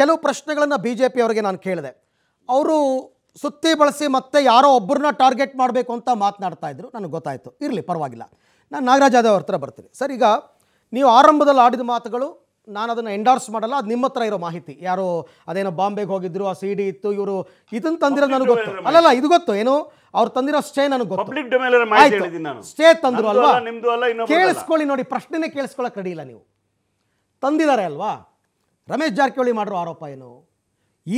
ಕೆಲವು ಪ್ರಶ್ನೆಗಳನ್ನು B J P ಅವರಿಗೆ ನಾನು ಕೇಳಿದೆ ಅವರು ಸುತ್ತಿ ಬಳಸಿ ಮತ್ತೆ ಯಾರೋ ಒಬ್ಬರನ್ನ ಟಾರ್ಗೆಟ್ ಮಾಡಬೇಕು ಅಂತ ಮಾತನಾಡ್ತಾ ಇದ್ರು ನನಗೆ ಗೊತ್ತಾಯಿತು ಇರಲಿ ಪರವಾಗಿಲ್ಲ ನಾನು ನಾಗರಾಜ್ ಯಾದವ್ ಅವ್ರ ಹತ್ರ ಬರ್ತೀನಿ ಸರ್ ಈಗ ನೀವು ಆರಂಭದಲ್ಲಿ ಆಡಿದ ಮಾತುಗಳು ನಾನು ಅದನ್ನು ಎಂಡಾರ್ಸ್ ಮಾಡಲ್ಲ ಅದು ನಿಮ್ಮ ಹತ್ರ ಇರೋ ಮಾಹಿತಿ ಯಾರು ಅದೇನೋ ಬಾಂಬೆಗೆ ಹೋಗಿದ್ರು ಆ ಸಿ ಡಿ ಇತ್ತು ಇವರು ಇದನ್ನು ತಂದಿರೋ ನನಗೆ ಗೊತ್ತು ಅಲ್ಲಲ್ಲ ಇದು ಗೊತ್ತು ಏನು ಅವ್ರು ತಂದಿರೋ ಸ್ಟೇ ನನಗೆ ಗೊತ್ತು ಸ್ಟೇ ತಂದ್ರು ಅಲ್ವಾ ಕೇಳಿಸ್ಕೊಳ್ಳಿ ನೋಡಿ ಪ್ರಶ್ನೆನೇ ಕೇಳಿಸ್ಕೊಳ್ಳೋಕೆ ಇಲ್ಲ ನೀವು ತಂದಿದ್ದಾರೆ ಅಲ್ವಾ ರಮೇಶ್ ಜಾರಕಿಹೊಳಿ ಮಾಡಿರೋ ಆರೋಪ ಏನು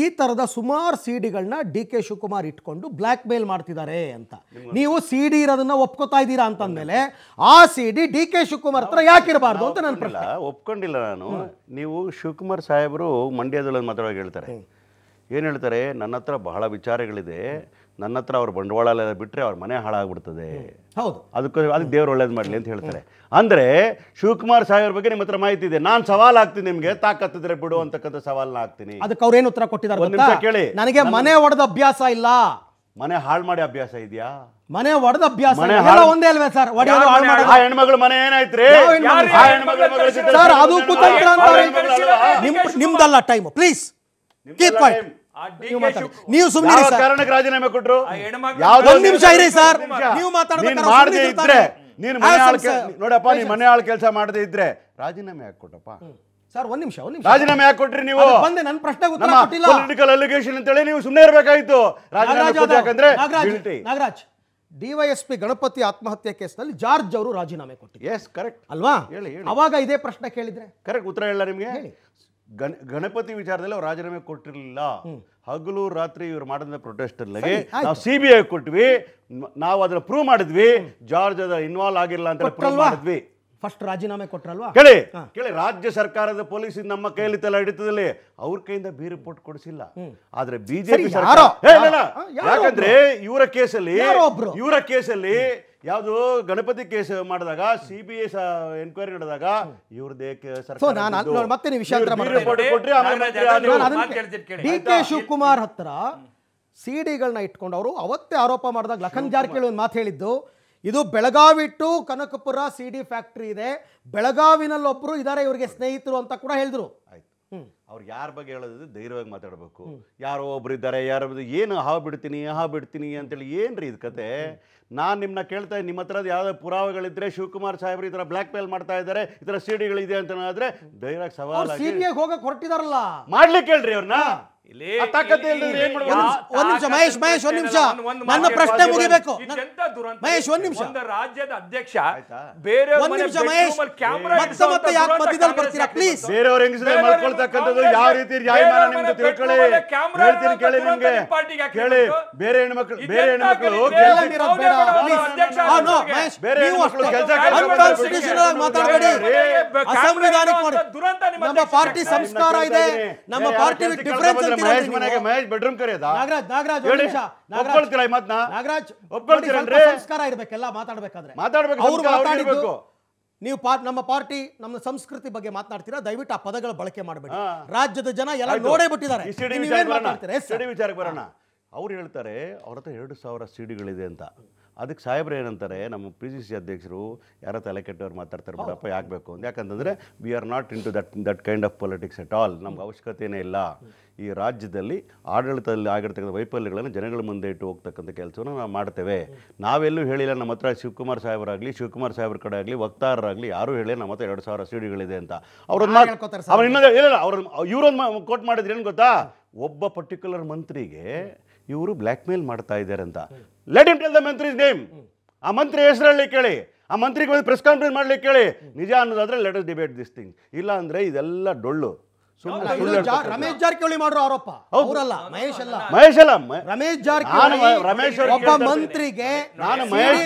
ಈ ಥರದ ಸುಮಾರು ಸಿ ಡಿಗಳನ್ನ ಡಿ ಕೆ ಶಿವಕುಮಾರ್ ಇಟ್ಕೊಂಡು ಬ್ಲ್ಯಾಕ್ ಮೇಲ್ ಮಾಡ್ತಿದ್ದಾರೆ ಅಂತ ನೀವು ಸಿ ಡಿ ಇರೋದನ್ನ ಒಪ್ಕೋತಾ ಇದ್ದೀರಾ ಅಂತಂದ್ಮೇಲೆ ಆ C D D K Shivakumar ಹತ್ರ ಯಾಕಿರಬಾರ್ದು ಅಂತ ನಾನು ಪ್ರಶ್ನೆ ಒಪ್ಕೊಂಡಿಲ್ಲ ನಾನು ನೀವು ಶಿವಕುಮಾರ್ ಸಾಹೇಬರು ಮಂಡ್ಯದಲ್ಲಿ ಮಾತ್ರವಾಗಿ ಹೇಳ್ತಾರೆ ಏನು ಹೇಳ್ತಾರೆ ನನ್ನ ಹತ್ರ ಬಹಳ ವಿಚಾರಗಳಿದೆ ನನ್ನ ಹತ್ರ ಅವ್ರ ಬಂಡವಾಳ ಎಲ್ಲ ಬಿಟ್ಟರೆ ಅವ್ರ ಮನೆ ಹಾಳಾಗ್ಬಿಡ್ತದೆ ಹೌದು ಅದಕ್ಕೆ ಅದಕ್ಕೆ ದೇವ್ರು ಒಳ್ಳೇದು ಮಾಡಲಿ ಅಂತ ಹೇಳ್ತಾರೆ ಅಂದರೆ ಶಿವಕುಮಾರ್ ಸಾಹೇಬ್ರ ಬಗ್ಗೆ ನಿಮ್ಮ ಹತ್ರ ಮಾಹಿತಿ ಇದೆ ನಾನು ಸವಾಲ್ ಆಗ್ತೀನಿ ನಿಮಗೆ ತಾಕತ್ತಿದ್ರೆ ಬಿಡು ಅಂತಕ್ಕಂಥ ಸವಾಲ್ನ ಹಾಕ್ತೀನಿ ಅದಕ್ಕೆ ಅವ್ರೇನು ಉತ್ತರ ಕೊಟ್ಟಿದ್ದಾರೆ ಕೇಳಿ ನನಗೆ ಮನೆ ಒಡೆದ ಅಭ್ಯಾಸ ಇಲ್ಲ ಮನೆ ಹಾಳು ಮಾಡಿ ಅಭ್ಯಾಸ ಇದೆಯಾ ಮನೆ ಒಡೆದ ಅಭ್ಯಾಸ ಒಂದೇ ಅಲ್ವೇ ಸರ್ ಹೆಣ್ಮಗಳು ಮನೆ ಏನಾಯ್ತು ಅದು ನಿಮ್ದಲ್ಲ ಟೈಮ್ ಪ್ಲೀಸ್ ನೀವು ಸುಮ್ಮನೆ ಕಾರಣಕ್ಕೆ ರಾಜೀನಾಮೆ ಕೊಟ್ರು ಒಂದ್ ನಿಮಿಷ ಇರಿ ಸರ್ ನೀವು ಮಾಡದೇ ಇದ್ರೆ ನೀನು ನೋಡಪ್ಪ ನೀ ಮನೆ ಆಳ್ ಕೆಲಸ ಮಾಡದೇ ಇದ್ರೆ ರಾಜೀನಾಮೆ ಯಾಕೆ ಕೊಟ್ಟಪ್ಪ ಸರ್ ಒಂದ್ ನಿಮಿಷ ಒಂದ್ ನಿಮಿಷ ರಾಜೀನಾಮೆ ಯಾಕೆ ಕೊಟ್ರಿ ನೀವು ಬಂದೆ ನನ್ನ ಪ್ರಶ್ನೆಗೆ ಉತ್ತರ ಕೊಟ್ಟಿಲ್ಲ ಪೊಲಿಟಿಕಲ್ ಅಲಿಗೇಷನ್ ಅಂತ ಹೇಳಿ ನೀವು ಸುಮ್ಮನೆ ಇರಬೇಕಾಯ್ತು ರಾಜೀನಾಮೆ ಯಾಕಂದ್ರೆ ನಾಗರಾಜ್ ಡಿವೈಎಸ್ಪಿ ಗಣಪತಿ ಆತ್ಮಹತ್ಯೆ ಕೇಸ್ನಲ್ಲಿ ಜಾರ್ಜ್ ಅವರು ರಾಜೀನಾಮೆ ಕೊಟ್ಟಿದ್ದಾರೆ ಎಸ್ ಕರೆಕ್ಟ್ ಅಲ್ವಾ ಹೇಳಿ ಅವಾಗ ಇದೇ ಪ್ರಶ್ನೆ ಕೇಳಿದ್ರೆ ಕರೆಕ್ಟ್ ಉತ್ತರ ಹೇಳ ನಿಮಗೆ ಹೇಳಿ ಗಣ ಗಣಪತಿ ವಿಚಾರದಲ್ಲಿ ಅವ್ರು ರಾಜೀನಾಮೆ ಕೊಟ್ಟಿರಲಿಲ್ಲ ಹಗಲು ರಾತ್ರಿ ಇವ್ರು ಮಾಡಿದ ಪ್ರೊಟೆಸ್ಟ್ ಅಲ್ಲಿಗೆ ನಾವು ಸಿ ಬಿ ಐ ಕೊಟ್ವಿ ನಾವು ಅದನ್ನ ಪ್ರೂವ್ ಮಾಡಿದ್ವಿ ಜಾರ್ಜ್ ಅದ ಇನ್ವಾಲ್ವ್ ಆಗಿಲ್ಲ ಅಂತ ಪ್ರೂವ್ ಮಾಡಿದ್ವಿ ಫಸ್ಟ್ ರಾಜೀನಾಮೆ ಕೊಟ್ರಲ್ವಾ ಕೇಳಿ ಕೇಳಿ ರಾಜ್ಯ ಸರ್ಕಾರದ ಪೊಲೀಸ್ ನಮ್ಮ ಕೈಯಲ್ಲಿ ತಲೆ ಹಿಡಿತದಲ್ಲಿ ಅವ್ರ ಕೈಯಿಂದ ಬಿ ರಿಪೋರ್ಟ್ ಕೊಡಿಸಿಲ್ಲ ಆದ್ರೆ ಬಿಜೆಪಿ ಯಾಕಂದ್ರೆ ಇವರ ಕೇಸಲ್ಲಿ ಇವರ ಕೇಸಲ್ಲಿ ಯಾವುದು ಗಣಪತಿ ಕೇಸ್ ಮಾಡಿದಾಗ ಸಿ ಬಿ ಐ ಎನ್ಕ್ವೈರಿ ನಡೆದಾಗ ಇವ್ರದೇ ಮತ್ತೆ ಡಿ ಕೆ ಶಿವಕುಮಾರ್ ಹತ್ರ ಸಿಡಿಗಳನ್ನ ಇಟ್ಕೊಂಡು ಅವರು ಅವತ್ತೇ ಆರೋಪ ಮಾಡಿದಾಗ ಲಖನ್ ಜಾರಕಿಹೊಳಿ ಒಂದು ಮಾತು ಹೇಳಿದ್ದು ಇದು Belagavi to Kanakapura CD factory ಇದೆ ಬೆಳಗಾವಿನಲ್ಲೊಬ್ರು ಇದಾರೆ ಇವರಿಗೆ ಸ್ನೇಹಿತರು ಅಂತ ಕೂಡ ಹೇಳಿದ್ರು ಆಯ್ತು ಅವ್ರು ಯಾರ ಬಗ್ಗೆ ಹೇಳೋದ್ರೆ ಧೈರ್ಯವಾಗಿ ಮಾತಾಡಬೇಕು ಯಾರೋ ಒಬ್ರು ಇದ್ದಾರೆ ಯಾರು ಏನು ಹಾ ಬಿಡ್ತೀನಿ ಹಾ ಬಿಡ್ತೀನಿ ಅಂತೇಳಿ ಏನು ರೀ ಇದು ಕತೆ ನಾನು ನಿಮ್ಮನ್ನ ಕೇಳ್ತಾ ನಿಮ್ಮ ಹತ್ರದ ಯಾವುದೇ ಪುರಾವೆಗಳಿದ್ರೆ ಶಿವಕುಮಾರ್ ಸಾಹೇಬ್ರು ಈ ಥರ ಬ್ಲ್ಯಾಕ್ ಮೇಲ್ ಮಾಡ್ತಾ ಇದ್ದಾರೆ ಈ ಥರ ಸಿಡಿಗಳಿದೆ ಅಂತ ಆದರೆ ಧೈರ್ಯವಾಗಿ ಸವಾಲಾಗಿ ಹೋಗಕ್ಕೆ ಹೊರಟಿದಾರಲ್ಲ ಮಾಡ್ಲಿಕ್ಕೆ ಹೇಳ್ರಿ ಅವ್ರನ್ನ ಒಂದ್ ನಿಮಿಷ ಮಹೇಶ್ ಮಹೇಶ್ ಒಂದ್ ನಿಮಿಷ ನನ್ನ ಪ್ರಶ್ನೆ ಮುಗಿಬೇಕು ಮಹೇಶ್ ಒಂದ್ ನಿಮಿಷ ರಾಜ್ಯದ ಅಧ್ಯಕ್ಷ ಬೇರೆ ಒಂದ್ ನಿಮಿಷ ಮಹೇಶ್ ಮತ್ತೆ ಮತ್ತೆ ಯಾಕೆ ಮಧ್ಯದಲ್ಲಿ ಬರ್ತೀರಾ ಪ್ಲೀಸ್ ಬೇರೆಯವ್ರ ಹೆಂಗಸರೆ ಮಾಡ್ಕೊಳ್ತಕ್ಕಂಥದ್ದು ಯಾವ ರೀತಿ ನ್ಯಾಯಮಾನ ನಿಮ್ದು ತಿಳ್ಕೊಳ್ಳಿ ಹೇಳ್ತೀನಿ ಕೇಳಿ ನಿಮ್ಗೆ ಕೇಳಿ ಬೇರೆ ಹೆಣ್ಮಕ್ಳು ಬೇರೆ ಹೆಣ್ಮಕ್ಳು ಮಹೇಶ್ ಬೇರೆ ಹೆಣ್ಮಕ್ಳು ಕೆಲಸ ಅನ್ಕಾನ್ಸ್ಟಿಟ್ಯೂಷನಲ್ ಆಗಿ ಮಾತಾಡಬೇಡಿ ಅಸಂವಿಧಾನಿಕ ಮಾಡಿ ನಮ್ಮ ಪಾರ್ಟಿ ಸಂಸ್ಕಾರ ಇದೆ ನಮ್ಮ ಪಾರ್ಟಿ ಡಿಫರೆನ್ಸ್ ನೀವು ನಮ್ಮ ಪಾರ್ಟಿ ನಮ್ಮ ಸಂಸ್ಕೃತಿ ಬಗ್ಗೆ ಮಾತನಾಡ್ತೀರಾ ದಯವಿಟ್ಟು ಆ ಪದಗಳ ಬಳಕೆ ಮಾಡಬೇಡಿ ರಾಜ್ಯದ ಜನ ಎಲ್ಲ ನೋಡೇ ಬಿಟ್ಟಿದ್ದಾರೆ ವಿಚಾರಕ್ಕೆ ಅವ್ರು ಹೇಳ್ತಾರೆ ಅವ್ರ ಹತ್ರ ಎರಡು ಸಾವಿರ ಸಿಡಿಗಳಿದೆ ಅಂತ ಅದಕ್ಕೆ ಸಾಹೇಬ್ರು ಏನಂತಾರೆ ನಮ್ಮ ಪಿ ಸಿ ಸಿ ಅಧ್ಯಕ್ಷರು ಯಾರೋ ತಲೆ ಕೆಟ್ಟವ್ರು ಮಾತಾಡ್ತಾರೆ ಬಿಡಪ್ಪ ಯಾಕೆ ಬೇಕು ಅಂತ ಯಾಕಂತಂದರೆ we are not into that that kind of politics at all ನಮ್ಗೆ ಅವಶ್ಯಕತೆಯೇ ಇಲ್ಲ ಈ ರಾಜ್ಯದಲ್ಲಿ ಆಡಳಿತದಲ್ಲಿ ಆಗಿರ್ತಕ್ಕಂಥ ವೈಫಲ್ಯಗಳನ್ನು ಜನಗಳ ಮುಂದೆ ಇಟ್ಟು ಹೋಗ್ತಕ್ಕಂಥ ಕೆಲಸವನ್ನು ನಾವು ಮಾಡ್ತೇವೆ ನಾವೆಲ್ಲೂ ಹೇಳಿಲ್ಲ ನಮ್ಮ ಹತ್ರ ಶಿವಕುಮಾರ್ ಸಾಹೇಬರಾಗಲಿ ಶಿವಕುಮಾರ್ ಸಾಹೇಬ್ರ ಕಡೆ ಆಗಲಿ ವಕ್ತಾರರಾಗಲಿ ಯಾರೂ ಹೇಳಿ ನಮ್ಮ ಹತ್ರ ಎರಡು ಸಾವಿರ ಸಿಡಿಗಳಿದೆ ಅಂತ ಅವ್ರನ್ನ ಅವ್ರು ಇನ್ನೊಂದು ಇಲ್ಲ ಅವ್ರ ಇವರೊಂದು ಕೋಟ್ ಮಾಡಿದ್ರೆ ಏನು ಗೊತ್ತಾ ಒಬ್ಬ ಪರ್ಟಿಕ್ಯುಲರ್ ಮಂತ್ರಿಗೆ ಇವರು ಬ್ಲ್ಯಾಕ್ ಮೇಲ್ ಮಾಡ್ತಾ ಇದ್ದಾರೆ ಅಂತ ಲೆಟ್ ಇಮ್ ಟೆಲ್ ದ ಮಂತ್ರಿ ನೇಮ್ ಆ ಮಂತ್ರಿ ಹೆಸರಲ್ಲಿ ಕೇಳಿ ಆ ಮಂತ್ರಿಗೆ ಒಂದು ಪ್ರೆಸ್ ಕಾನ್ಫರೆನ್ಸ್ ಮಾಡ್ಲಿಕ್ಕೆ ಕೇಳಿ ನಿಜ ಅನ್ನೋದಾದ್ರೆ ಲೆಟ್ ಡಿಬೇಟ್ ದಿಸ್ ಥಿಂಗ್ ಇಲ್ಲ ಅಂದರೆ ಇದೆಲ್ಲ ಡೊಳ್ಳು ರಮೇಶ್ ಜಾರಕಿಹೊಳಿ ಮಾಡೋ ಆರೋಪ ಅವರಲ್ಲ ಮಹೇಶ್ ಅಲ್ಲ ಮಹೇಶ್ ಅಲ್ಲ ರಮೇಶ್ ಜಾರಕಿಹೊಳಿ ರಮೇಶ್ ಒಬ್ಬ ಮಂತ್ರಿಗೆ ನಾನು ಮಹೇಶ್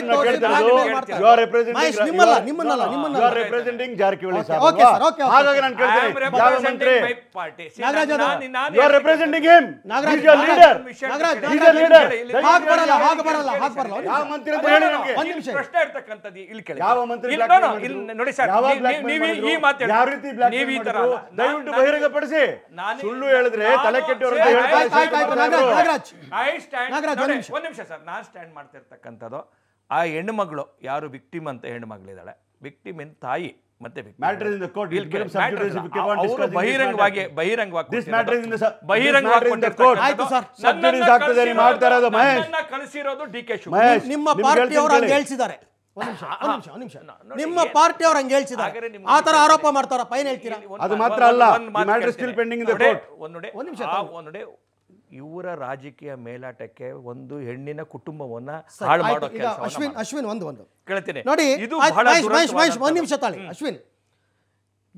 ಯು ಆರ್ ರೆಪ್ರೆಸೆಂಟಿಂಗ್ ನಿಮ್ಮಲ್ಲ ನಿಮ್ಮನ್ನಲ್ಲ ನಿಮ್ಮನ್ನ you are representing Jarkiholi sir okay sir okay ಹಾಗಾಗಿ ನಾನು ಕೇಳ್ತೀನಿ ಯಾವ ಮಂತ್ರಿ ನಾಗರಾಜ್ ಅದ you are representing him Nagaraj leader Nagaraj you leader ಹಾಗೆ ಬರಲ್ಲ ಹಾಗೆ ಬರಲ್ಲ ಹಾಗೆ ಬರಲ್ಲ ಯಾವ ಮಂತ್ರಿ ಅಂತ ಹೇಳಿ ನನಗೆ ಒಂದು ನಿಮಿಷ ಪ್ರಶ್ನೆ ಇರ್ತಕ್ಕಂತದ್ದು ಇಲ್ಲಿ ಕೇಳಿ ಯಾವ ಮಂತ್ರಿ ನೋಡಿ ಸರ್ ನೀವು ಈ ಮಾತು ಯಾವ ರೀತಿ ನೀವು ಈ ತರ ದಯವಿಟ್ಟು ಬಹಿರಂಗ ಸಿದ್ಧಪಡಿಸಿ ಸುಳ್ಳು ಹೇಳಿದ್ರೆ ತಲೆ ಮಾಡ್ತಿರ್ತಕ್ಕಂಥದ್ದು ಆ ಹೆಣ್ಣು ಯಾರು ವಿಕ್ಟಿಮ್ ಅಂತ ಹೆಣ್ಣು ವಿಕ್ಟಿಮ್ ಇನ್ ತಾಯಿ ಮತ್ತೆ ಬಹಿರಂಗವಾಗಿ ಬಹಿರಂಗವಾಗಿ ಕಳಿಸಿರೋದು ಡಿ ಕೆ ನಿಮ್ಮ ಪಾರ್ಟಿಯವರು ನಿಮಿಷ ನಿಮಿಷ ನಿಮ್ಮ ಪಾರ್ಟಿ ಅವ್ರ ಹಂಗೆ ಆ ತರ ಆರೋಪ ಮಾಡ್ತಾರ ಫೈನ್ ಹೇಳ್ತೀರಾ ಅದು ಮಾತ್ರ ಅಲ್ಲ ಸ್ಟಿಲ್ ಪೆಂಡಿಂಗ್ ಇವರ ರಾಜಕೀಯ ಮೇಲಾಟಕ್ಕೆ ಒಂದು ಹೆಣ್ಣಿನ ಕುಟುಂಬವನ್ನ ಹಾಳು ಮಾಡೋ ಅಶ್ವಿನ್ ಅಶ್ವಿನ್ ಒಂದು ಒಂದು ಕೇಳ್ತೀನಿ ನೋಡಿ ಒಂದ್ ನಿಮಿಷ ತಾಳಿ ಅಶ್ವಿನ್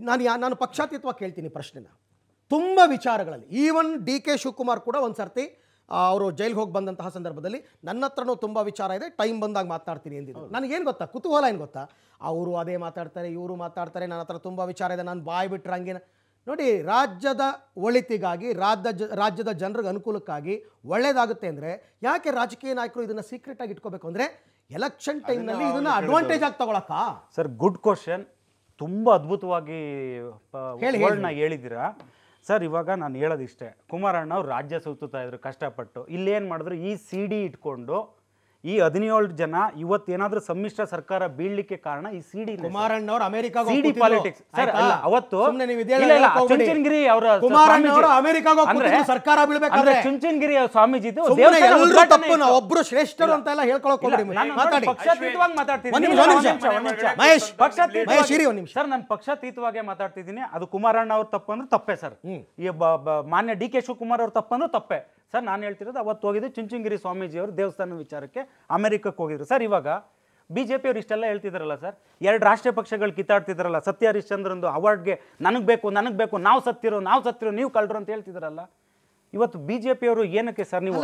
ನಾನು ನಾನು ಪಕ್ಷಾತೀತವಾಗಿ ಕೇಳ್ತೀನಿ ಪ್ರಶ್ನೆನ ತುಂಬಾ ವಿಚಾರಗಳಲ್ಲಿ ಈವನ್ ಡಿ ಕೆ ಶಿವಕುಮಾರ್ ಕೂಡ ಒಂದ್ಸರ್ತಿ ಸರ್ತಿ ಅವರು ಜೈಲ್ಗೆ ಹೋಗಿ ಬಂದಂತಹ ಸಂದರ್ಭದಲ್ಲಿ ನನ್ನ ಹತ್ರನೂ ತುಂಬ ವಿಚಾರ ಇದೆ ಟೈಮ್ ಬಂದಾಗ ಮಾತನಾಡ್ತೀನಿ ಎಂದಿದ್ದು ನನಗೇನು ಗೊತ್ತಾ ಕುತೂಹಲ ಏನು ಗೊತ್ತಾ ಅವರು ಅದೇ ಮಾತಾಡ್ತಾರೆ ಇವರು ಮಾತಾಡ್ತಾರೆ ನನ್ನ ಹತ್ರ ತುಂಬ ವಿಚಾರ ಇದೆ ನಾನು ಬಾಯಿ ಬಿಟ್ಟರೆ ಹಂಗೇನ ನೋಡಿ ರಾಜ್ಯದ ಒಳಿತಿಗಾಗಿ ರಾಜ್ಯ ಜ ರಾಜ್ಯದ ಜನರಿಗೆ ಅನುಕೂಲಕ್ಕಾಗಿ ಒಳ್ಳೇದಾಗುತ್ತೆ ಅಂದರೆ ಯಾಕೆ ರಾಜಕೀಯ ನಾಯಕರು ಇದನ್ನು ಆಗಿ ಇಟ್ಕೋಬೇಕು ಅಂದರೆ ಎಲೆಕ್ಷನ್ ಟೈಮ್ನಲ್ಲಿ ಇದನ್ನು ಅಡ್ವಾಂಟೇಜ್ ಆಗಿ ತಗೊಳಕ್ಕಾ ಸರ್ ಗುಡ್ ಕ್ವಶನ್ ತುಂಬ ಅದ್ಭುತವಾಗಿ ಹೇಳಿದ್ದೀರಾ ಸರ್ ಇವಾಗ ನಾನು ಹೇಳೋದಿಷ್ಟೇ ಕುಮಾರಣ್ಣ ಅವ್ರು ರಾಜ್ಯ ಸುತ್ತುತ್ತಾ ಇದ್ರು ಕಷ್ಟಪಟ್ಟು ಇಲ್ಲೇನು ಮಾಡಿದ್ರು ಈ ಸಿ ಡಿ ಇಟ್ಕೊಂಡು ಈ ಹದಿನೇಳು ಜನ ಇವತ್ತೇನಾದ್ರೂ ಸಮ್ಮಿಶ್ರ ಸರ್ಕಾರ ಬೀಳ್ಲಿಕ್ಕೆ ಕಾರಣ ಈ ಸಿಡಿ ಕುಮಾರಣ್ಣ ಅವರು ಅಮೆರಿಕ ಸಿಡಿ ಪಾಲಿಟಿಕ್ಸ್ ಸರ್ ಅವತ್ತು ಚುಂಚನಗಿರಿ ಅವರ ಕುಮಾರಣ್ಣ ಅವರು ಅಮೆರಿಕಾಗ ಸರ್ಕಾರ ಬೀಳ್ಬೇಕಾದ್ರೆ ಚುಂಚನಗಿರಿ ಸ್ವಾಮೀಜಿ ಒಬ್ರು ಶ್ರೇಷ್ಠರು ಅಂತ ಎಲ್ಲ ಹೇಳ್ಕೊಳಕ್ ಮಾತಾಡಿ ಪಕ್ಷಾತೀತವಾಗಿ ಮಾತಾಡ್ತೀನಿ ಮಹೇಶ್ ಮಹೇಶ್ ಇರಿ ಒಂದು ನಿಮಿಷ ಸರ್ ನಾನು ಪಕ್ಷಾತೀತವಾಗಿ ಮಾತಾಡ್ತಿದ್ದೀನಿ ಅದು ಕುಮಾರಣ್ಣ ಅವ್ರ ತಪ್ಪು ಅಂದ್ರೆ ತಪ್ಪೇ ಸರ್ ಈ ಮಾನ್ಯ ಡಿ ಕೆ ಶಿವಕುಮಾರ್ ಅವ್ರ ತಪ್ಪಂದ್ರೆ ತಪ್ಪೇ ಸರ್ ನಾನು ಹೇಳ್ತಿರೋದು ಅವತ್ತು ಹೋಗಿದ್ದು ಚುಂಚುಂಗಿರಿ ಸ್ವಾಮೀಜಿಯವರು ದೇವಸ್ಥಾನ ವಿಚಾರಕ್ಕೆ ಅಮೆರಿಕಕ್ಕೆ ಹೋಗಿದ್ರು ಸರ್ ಇವಾಗ ಬಿ ಜೆ ಪಿಯವರು ಇಷ್ಟೆಲ್ಲ ಹೇಳ್ತಿದ್ರಲ್ಲ ಸರ್ ಎರಡು ರಾಷ್ಟ್ರೀಯ ಪಕ್ಷಗಳು ಕಿತ್ತಾಡ್ತಿದ್ರಲ್ಲ ಸತ್ಯ ಹರಿಶ್ಚಂದ್ರಂದು ಅವಾರ್ಡ್ಗೆ ನನಗೆ ಬೇಕು ನನಗೆ ಬೇಕು ನಾವು ಸತ್ತಿರೋ ನಾವು ಸತ್ತಿರೋ ನೀವು ಕಳ್ಳರು ಅಂತ ಹೇಳ್ತಿದ್ರಲ್ಲ ಇವತ್ತು ಬಿ ಜೆ ಪಿಯವರು ಏನಕ್ಕೆ ಸರ್ ನೀವು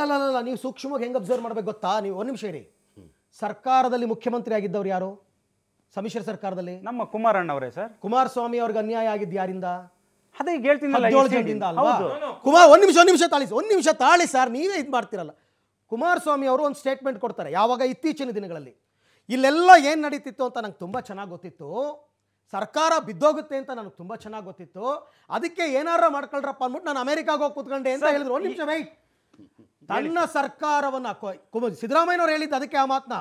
ನೀವು ಸೂಕ್ಷ್ಮವಾಗಿ ಹೆಂಗೆ ಅಬ್ಸರ್ವ್ ಮಾಡಬೇಕು ಗೊತ್ತಾ ನೀವು ಒಂದು ನಿಮಿಷ ಹೇಳಿ ಸರ್ಕಾರದಲ್ಲಿ ಮುಖ್ಯಮಂತ್ರಿ ಆಗಿದ್ದವ್ರು ಯಾರು ಸಮ್ಮಿಶ್ರ ಸರ್ಕಾರದಲ್ಲಿ ನಮ್ಮ ಕುಮಾರಣ್ಣವರೇ ಸರ್ ಕುಮಾರಸ್ವಾಮಿ ಅವ್ರಿಗೆ ಅನ್ಯಾಯ ಆಗಿದ್ದು ಯಾರಿಂದ ಅದೇ ಕುಮಾರ್ ಒಂದು ನಿಮಿಷ ಒಂದು ನಿಮಿಷ ತಾಳಿಸಿ ಒಂದು ನಿಮಿಷ ತಾಳಿ ಸರ್ ನೀವೇ ಇದು ಮಾಡ್ತಿರಲ್ಲ ಕುಮಾರಸ್ವಾಮಿ ಅವರು ಒಂದು ಸ್ಟೇಟ್ಮೆಂಟ್ ಕೊಡ್ತಾರೆ ಯಾವಾಗ ಇತ್ತೀಚಿನ ದಿನಗಳಲ್ಲಿ ಇಲ್ಲೆಲ್ಲ ಏನು ನಡೀತಿತ್ತು ಅಂತ ನಂಗೆ ತುಂಬಾ ಚೆನ್ನಾಗಿ ಗೊತ್ತಿತ್ತು ಸರ್ಕಾರ ಬಿದ್ದೋಗುತ್ತೆ ಅಂತ ನನಗೆ ತುಂಬಾ ಚೆನ್ನಾಗಿ ಗೊತ್ತಿತ್ತು ಅದಕ್ಕೆ ಏನಾರ ಮಾಡ್ಕೊಳ್ರಪ್ಪ ಅಂದ್ಬಿಟ್ಟು ನಾನು ಅಮೆರಿಕಾಗ ಹೋಗಿ ಕೂತ್ಕೊಂಡೆ ಅಂತ ಹೇಳಿದ್ರು ಒಂದು ನಿಮಿಷ ವೈಟ್ ತನ್ನ ಸರ್ಕಾರವನ್ನು ಸಿದ್ದರಾಮಯ್ಯವ್ರು ಹೇಳಿದ್ದು ಅದಕ್ಕೆ ಆ ಮಾತನ್ನ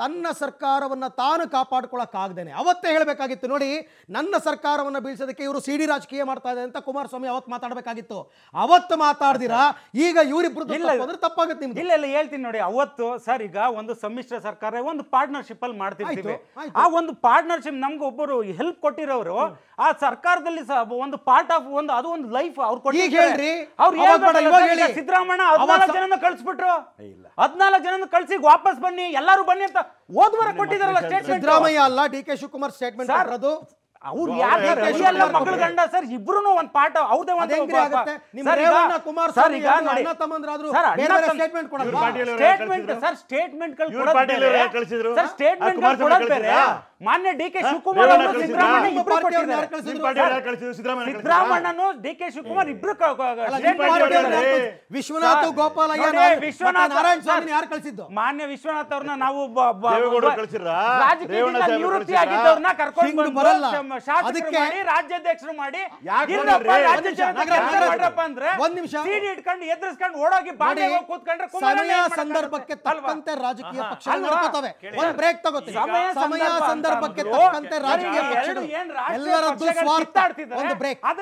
ತನ್ನ ಸರ್ಕಾರವನ್ನು ತಾನು ಕಾಪಾಡ್ಕೊಳ್ಳೋಕ್ಕಾಗ್ದೇನೆ ಅವತ್ತೇ ಹೇಳಬೇಕಾಗಿತ್ತು ನೋಡಿ ನನ್ನ ಸರ್ಕಾರವನ್ನು ಬೀಳಿಸೋದಕ್ಕೆ ಇವರು ಸಿಡಿ ರಾಜಕೀಯ ಮಾಡ್ತಾ ಇದೆ ಅಂತ ಕುಮಾರಸ್ವಾಮಿ ಅವತ್ತು ಮಾತಾಡಬೇಕಾಗಿತ್ತು ಅವತ್ತು ಮಾತಾಡ್ದಿರಾ ಈಗ ಇವರಿಬ್ರು ಅಂದ್ರೆ ತಪ್ಪಾಗುತ್ತೆ ನಿಮ್ಗೆ ಇಲ್ಲ ಇಲ್ಲ ಹೇಳ್ತೀನಿ ನೋಡಿ ಅವತ್ತು ಸರ್ ಈಗ ಒಂದು ಸಮ್ಮಿಶ್ರ ಸರ್ಕಾರ ಒಂದು ಪಾರ್ಟ್ನರ್ಶಿಪ್ ಅಲ್ಲಿ ಮಾಡ್ತಿರ್ತೀವಿ ಆ ಒಂದು ಪಾರ್ಟ್ನರ್ಶಿಪ್ ನಮ್ಗೆ ಒಬ್ಬರು ಹೆಲ್ಪ್ ಕೊಟ್ಟಿರೋರು ಆ ಸರ್ಕಾರದಲ್ಲಿ ಒಂದು ಪಾರ್ಟ್ ಆಫ್ ಒಂದು ಅದು ಒಂದು ಲೈಫ್ ಅವ್ರು ಕೊಟ್ಟಿದ್ದಾರೆ ಅವ್ರು ಸಿದ್ದರಾಮಣ್ಣ ಹದಿನಾಲ್ಕು ಜನ ಕಳಿಸ್ಬಿಟ್ರು ಹದಿನಾಲ್ಕು ಜನ ಕಳ್ಸಿ ವಾಪಸ್ ಬನ್ನಿ ಎಲ್ಲರೂ ಬನ್ನಿ ಅಂತ ಓದ್ವರ ಕೊಟ್ಟಿದಾರಲ್ಲ ಸ್ಟೇಟ್ಮೆಂಟ್ ರಾಮಯ್ಯ ಅಲ್ಲ ಡಿ ಕೆ ಶಿವಕುಮಾರ್ ಸ್ಟೇಟ್ಮೆಂಟ್ ಅದು ಅವ್ರು ಯಾರು ಮಕ್ಕಳು ಗಂಡ ಸರ್ ಇಬ್ರು ಒಂದ್ ಪಾಠ ಅವ್ರದೇ ಒಂದ್ ಕುಮಾರ್ ಸರ್ ಈಗ ಅಣ್ಣ ತಮ್ಮಂದ್ರಾದ್ರು ಸ್ಟೇಟ್ಮೆಂಟ್ ಕೊಡಲ್ಲ ಸ್ಟೇಟ್ಮೆಂಟ್ ಸರ್ ಸ್ಟೇಟ್ಮೆಂಟ್ ಗಳು ಸರ್ ಸ್ಟೇಟ್ಮೆಂಟ್ ಗಳು ಕೊಡೋದು ಬೇರೆ ಮಾನ್ಯ ಡಿ ಕೆ ಶಿವಕುಮಾರ್ ಸಿದ್ದರಾಮಣ್ಣನು ಡಿ ಕೆ ಶಿವಕುಮಾರ್ ಇಬ್ರು ವಿಶ್ವನಾಥ್ ಗೋಪಾಲ ವಿಶ್ವನಾಥ್ ನಾರಾಯಣ ಸ್ವಾಮಿ ಯಾರು ಕಳಿಸಿದ್ದು ಮಾನ್ಯ ವಿಶ್ವನಾಥ್ ಅವ್ರನ್ನ ನಾವು ರಾಜಕೀಯ ನಿವೃತ್ತಿ ಆಗಿದ್ದವ್ರನ್ನ ಕರ್ಕೊಂಡು ಬರಲ್ಲ ಶಾಸಕರು ಮಾಡಿ ರಾಜ್ಯಾಧ್ಯಕ್ಷರು ಮಾಡಿ ಅಂದ್ರೆ ಒಂದ್ ನಿಮಿಷ ಸೀಡ್ ಇಟ್ಕೊಂಡು ಎದುರಿಸ್ಕೊಂಡು ಓಡೋಗಿ ಬಾಡಿ ಕೂತ್ಕೊಂಡ್ರೆ ಸಂದರ್ಭಕ್ಕೆ ತಕ್ಕಂತೆ ರಾಜಕೀಯ ಪಕ್ಷ ಒಂದ್ ಬ್ರೇಕ್ ತಗೋತೀವಿ ಸಮಯ ಸಂದರ್ಭ ಸಂದರ್ಭಕ್ಕೆ ತಕ್ಕಂತೆ ರಾಜಕೀಯ ಪಕ್ಷಗಳು ಎಲ್ಲರದ್ದು ಸ್ವಾರ್ಥ ಒಂದು ಬ್ರೇಕ್